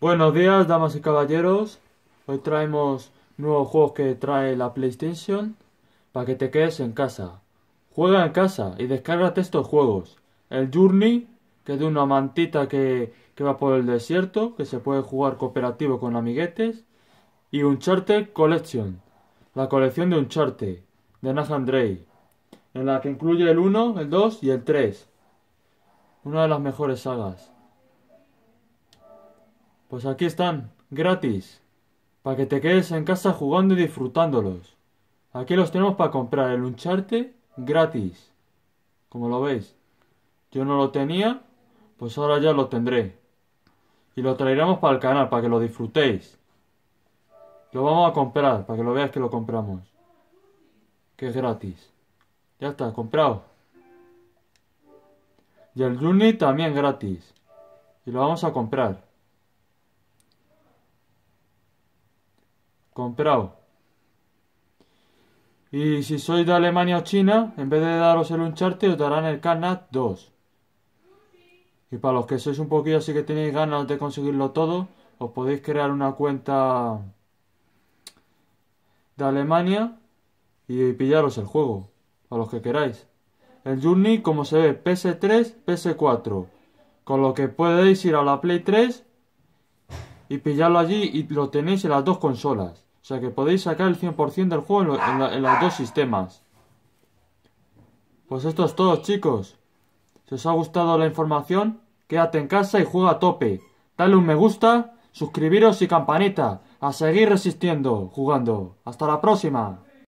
Buenos días, damas y caballeros. Hoy traemos nuevos juegos que trae la PlayStation para que te quedes en casa. Juega en casa y descárgate estos juegos. El Journey, que es de una mantita que, va por el desierto, que se puede jugar cooperativo con amiguetes. Y Uncharted Collection, la colección de Uncharted, de Nathan Drake, en la que incluye el 1, el 2 y el 3. Una de las mejores sagas. Pues aquí están, gratis, para que te quedes en casa jugando y disfrutándolos. Aquí los tenemos para comprar el Uncharte gratis. Como lo veis, yo no lo tenía, pues ahora ya lo tendré. Y lo traeremos para el canal, para que lo disfrutéis. Lo vamos a comprar, para que lo veáis que lo compramos. Que es gratis. Ya está, comprado. Y el Juni también gratis. Y lo vamos a comprar. comprado. Y si sois de Alemania o China, en vez de daros el Uncharted, os darán el canadá 2. Y para los que sois un poquillo así que tenéis ganas de conseguirlo todo, os podéis crear una cuenta de Alemania y pillaros el juego, a los que queráis. El Journey, como se ve, PS3, PS4. Con lo que podéis ir a la Play 3 y pillarlo allí y lo tenéis en las dos consolas sea que podéis sacar el 100% del juego en, en los dos sistemas. Pues esto es todo chicos. Si os ha gustado la información, quédate en casa y juega a tope. Dale un me gusta, suscribiros y campanita. A seguir resistiendo, jugando. Hasta la próxima.